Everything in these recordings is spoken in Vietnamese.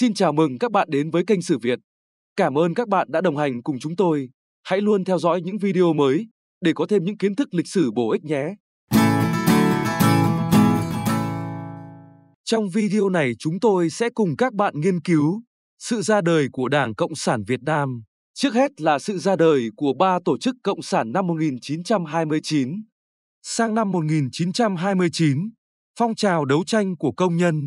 Xin chào mừng các bạn đến với kênh Sử Việt. Cảm ơn các bạn đã đồng hành cùng chúng tôi. Hãy luôn theo dõi những video mới để có thêm những kiến thức lịch sử bổ ích nhé. Trong video này chúng tôi sẽ cùng các bạn nghiên cứu sự ra đời của Đảng Cộng sản Việt Nam. Trước hết là sự ra đời của ba tổ chức Cộng sản năm 1929. Sang năm 1929, phong trào đấu tranh của công nhân,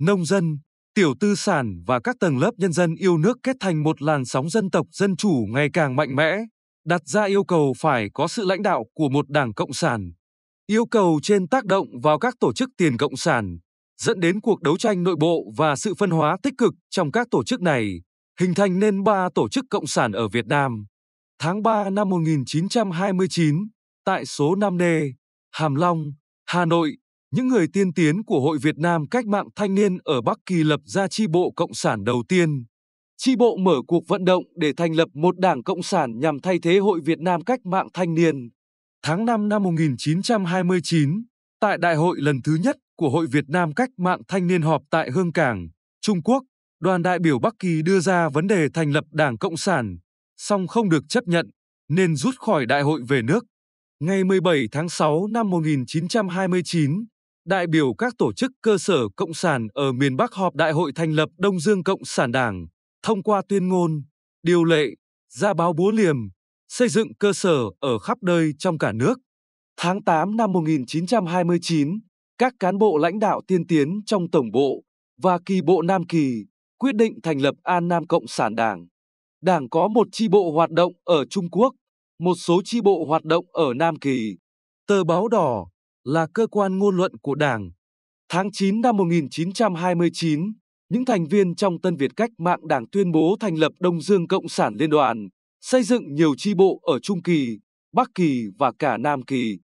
nông dân, tiểu tư sản và các tầng lớp nhân dân yêu nước kết thành một làn sóng dân tộc dân chủ ngày càng mạnh mẽ, đặt ra yêu cầu phải có sự lãnh đạo của một đảng cộng sản. Yêu cầu trên tác động vào các tổ chức tiền cộng sản, dẫn đến cuộc đấu tranh nội bộ và sự phân hóa tích cực trong các tổ chức này, hình thành nên ba tổ chức cộng sản ở Việt Nam. Tháng 3 năm 1929, tại số 5D, Hàm Long, Hà Nội, những người tiên tiến của Hội Việt Nam Cách mạng Thanh niên ở Bắc Kỳ lập ra chi bộ Cộng sản đầu tiên. Chi bộ mở cuộc vận động để thành lập một đảng Cộng sản nhằm thay thế Hội Việt Nam Cách mạng Thanh niên. Tháng 5 năm 1929, tại đại hội lần thứ nhất của Hội Việt Nam Cách mạng Thanh niên họp tại Hương Cảng, Trung Quốc, đoàn đại biểu Bắc Kỳ đưa ra vấn đề thành lập Đảng Cộng sản, song không được chấp nhận, nên rút khỏi đại hội về nước. Ngày 17 tháng 6 năm 1929, đại biểu các tổ chức cơ sở Cộng sản ở miền Bắc họp đại hội thành lập Đông Dương Cộng sản Đảng, thông qua tuyên ngôn, điều lệ, ra báo búa liềm, xây dựng cơ sở ở khắp nơi trong cả nước. Tháng 8 năm 1929, các cán bộ lãnh đạo tiên tiến trong Tổng bộ và kỳ bộ Nam Kỳ quyết định thành lập An Nam Cộng sản Đảng. Đảng có một chi bộ hoạt động ở Trung Quốc, một số chi bộ hoạt động ở Nam Kỳ. Tờ báo đỏ là cơ quan ngôn luận của Đảng. Tháng 9 năm 1929, những thành viên trong Tân Việt Cách mạng Đảng tuyên bố thành lập Đông Dương Cộng sản Liên đoàn, xây dựng nhiều chi bộ ở Trung Kỳ, Bắc Kỳ và cả Nam Kỳ.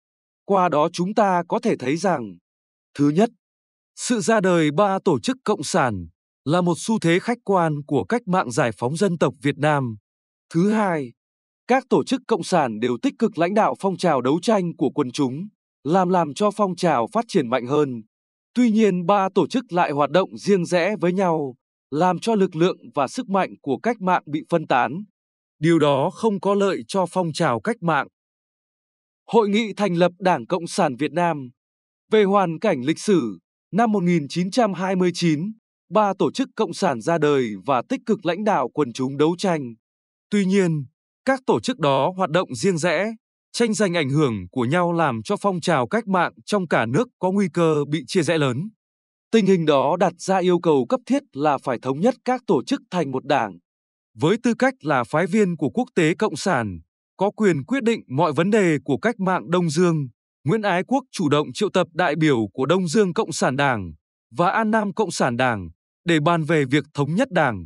Qua đó chúng ta có thể thấy rằng, thứ nhất, sự ra đời ba tổ chức cộng sản là một xu thế khách quan của cách mạng giải phóng dân tộc Việt Nam. Thứ hai, các tổ chức cộng sản đều tích cực lãnh đạo phong trào đấu tranh của quần chúng làm làm cho phong trào phát triển mạnh hơn. Tuy nhiên ba tổ chức lại hoạt động riêng rẽ với nhau, làm cho lực lượng và sức mạnh của cách mạng bị phân tán. Điều đó không có lợi cho phong trào cách mạng. Hội nghị thành lập Đảng Cộng sản Việt Nam Về hoàn cảnh lịch sử, năm 1929, ba tổ chức cộng sản ra đời và tích cực lãnh đạo quần chúng đấu tranh. Tuy nhiên, các tổ chức đó hoạt động riêng rẽ, tranh giành ảnh hưởng của nhau làm cho phong trào cách mạng trong cả nước có nguy cơ bị chia rẽ lớn. Tình hình đó đặt ra yêu cầu cấp thiết là phải thống nhất các tổ chức thành một đảng. Với tư cách là phái viên của quốc tế cộng sản, có quyền quyết định mọi vấn đề của cách mạng Đông Dương, Nguyễn Ái Quốc chủ động triệu tập đại biểu của Đông Dương Cộng sản Đảng và An Nam Cộng sản Đảng để bàn về việc thống nhất Đảng.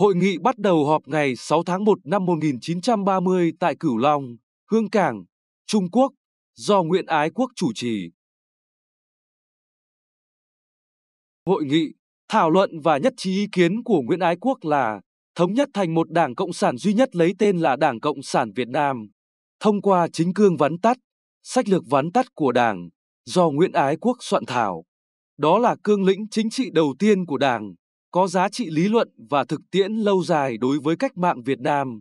Hội nghị bắt đầu họp ngày 6 tháng 1 năm 1930 tại Cửu Long, Hương Cảng, Trung Quốc, do Nguyễn Ái Quốc chủ trì. Hội nghị, thảo luận và nhất trí ý kiến của Nguyễn Ái Quốc là thống nhất thành một đảng Cộng sản duy nhất lấy tên là Đảng Cộng sản Việt Nam, thông qua chính cương vắn tắt, sách lược vắn tắt của đảng, do Nguyễn Ái Quốc soạn thảo. Đó là cương lĩnh chính trị đầu tiên của đảng, có giá trị lý luận và thực tiễn lâu dài đối với cách mạng Việt Nam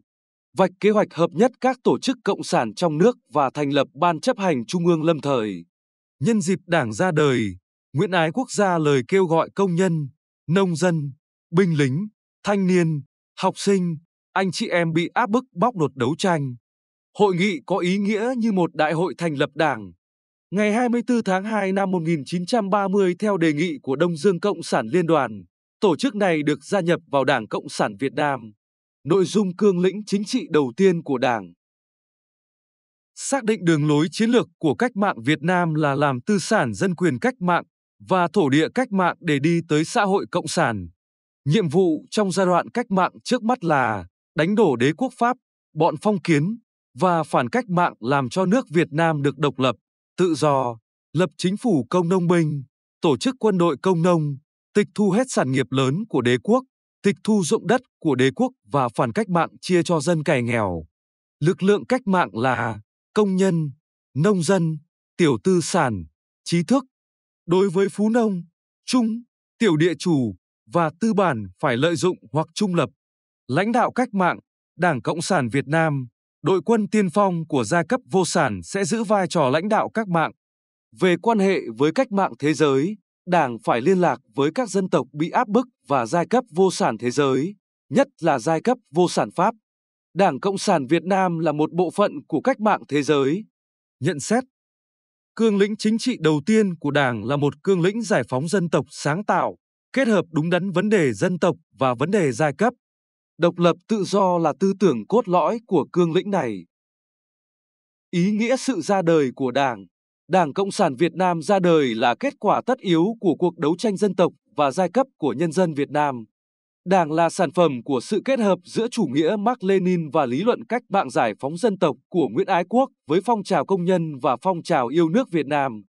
vạch kế hoạch hợp nhất các tổ chức cộng sản trong nước và thành lập Ban chấp hành Trung ương lâm thời. Nhân dịp Đảng ra đời, Nguyễn Ái Quốc ra lời kêu gọi công nhân, nông dân, binh lính, thanh niên, học sinh, anh chị em bị áp bức bóc lột đấu tranh. Hội nghị có ý nghĩa như một đại hội thành lập Đảng. Ngày 24 tháng 2 năm 1930 theo đề nghị của Đông Dương Cộng sản Liên đoàn, tổ chức này được gia nhập vào Đảng Cộng sản Việt Nam nội dung cương lĩnh chính trị đầu tiên của Đảng. Xác định đường lối chiến lược của cách mạng Việt Nam là làm tư sản dân quyền cách mạng và thổ địa cách mạng để đi tới xã hội cộng sản. Nhiệm vụ trong giai đoạn cách mạng trước mắt là đánh đổ đế quốc Pháp, bọn phong kiến và phản cách mạng làm cho nước Việt Nam được độc lập, tự do, lập chính phủ công nông binh, tổ chức quân đội công nông, tịch thu hết sản nghiệp lớn của đế quốc, tịch thu dụng đất của đế quốc và phản cách mạng chia cho dân cày nghèo. Lực lượng cách mạng là công nhân, nông dân, tiểu tư sản, trí thức. Đối với phú nông, trung, tiểu địa chủ và tư bản phải lợi dụng hoặc trung lập. Lãnh đạo cách mạng, Đảng Cộng sản Việt Nam, đội quân tiên phong của gia cấp vô sản sẽ giữ vai trò lãnh đạo cách mạng. Về quan hệ với cách mạng thế giới, Đảng phải liên lạc với các dân tộc bị áp bức và giai cấp vô sản thế giới, nhất là giai cấp vô sản Pháp. Đảng Cộng sản Việt Nam là một bộ phận của cách mạng thế giới. Nhận xét Cương lĩnh chính trị đầu tiên của Đảng là một cương lĩnh giải phóng dân tộc sáng tạo, kết hợp đúng đắn vấn đề dân tộc và vấn đề giai cấp. Độc lập tự do là tư tưởng cốt lõi của cương lĩnh này. Ý nghĩa sự ra đời của Đảng Đảng Cộng sản Việt Nam ra đời là kết quả tất yếu của cuộc đấu tranh dân tộc và giai cấp của nhân dân Việt Nam. Đảng là sản phẩm của sự kết hợp giữa chủ nghĩa Mark Lenin và lý luận cách mạng giải phóng dân tộc của Nguyễn Ái Quốc với phong trào công nhân và phong trào yêu nước Việt Nam.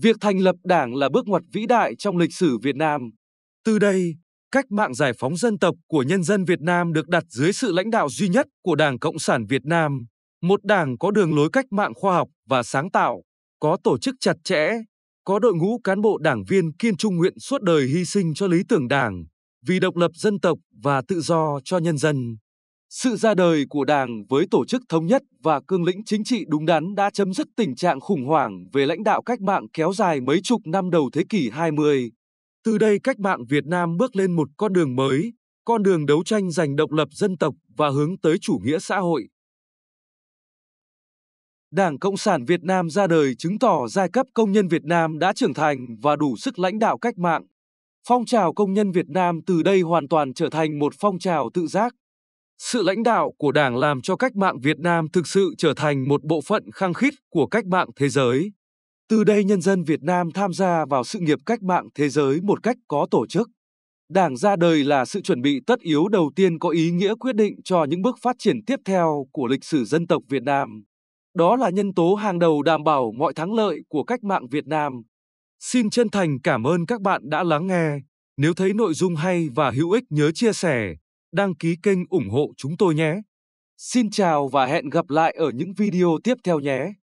Việc thành lập đảng là bước ngoặt vĩ đại trong lịch sử Việt Nam. Từ đây, cách mạng giải phóng dân tộc của nhân dân Việt Nam được đặt dưới sự lãnh đạo duy nhất của Đảng Cộng sản Việt Nam, một đảng có đường lối cách mạng khoa học và sáng tạo có tổ chức chặt chẽ, có đội ngũ cán bộ đảng viên kiên trung nguyện suốt đời hy sinh cho lý tưởng đảng, vì độc lập dân tộc và tự do cho nhân dân. Sự ra đời của Đảng với tổ chức thống nhất và cương lĩnh chính trị đúng đắn đã chấm dứt tình trạng khủng hoảng về lãnh đạo cách mạng kéo dài mấy chục năm đầu thế kỷ 20. Từ đây cách mạng Việt Nam bước lên một con đường mới, con đường đấu tranh giành độc lập dân tộc và hướng tới chủ nghĩa xã hội. Đảng Cộng sản Việt Nam ra đời chứng tỏ giai cấp công nhân Việt Nam đã trưởng thành và đủ sức lãnh đạo cách mạng. Phong trào công nhân Việt Nam từ đây hoàn toàn trở thành một phong trào tự giác. Sự lãnh đạo của Đảng làm cho cách mạng Việt Nam thực sự trở thành một bộ phận khăng khít của cách mạng thế giới. Từ đây nhân dân Việt Nam tham gia vào sự nghiệp cách mạng thế giới một cách có tổ chức. Đảng ra đời là sự chuẩn bị tất yếu đầu tiên có ý nghĩa quyết định cho những bước phát triển tiếp theo của lịch sử dân tộc Việt Nam. Đó là nhân tố hàng đầu đảm bảo mọi thắng lợi của cách mạng Việt Nam. Xin chân thành cảm ơn các bạn đã lắng nghe. Nếu thấy nội dung hay và hữu ích nhớ chia sẻ, đăng ký kênh ủng hộ chúng tôi nhé. Xin chào và hẹn gặp lại ở những video tiếp theo nhé.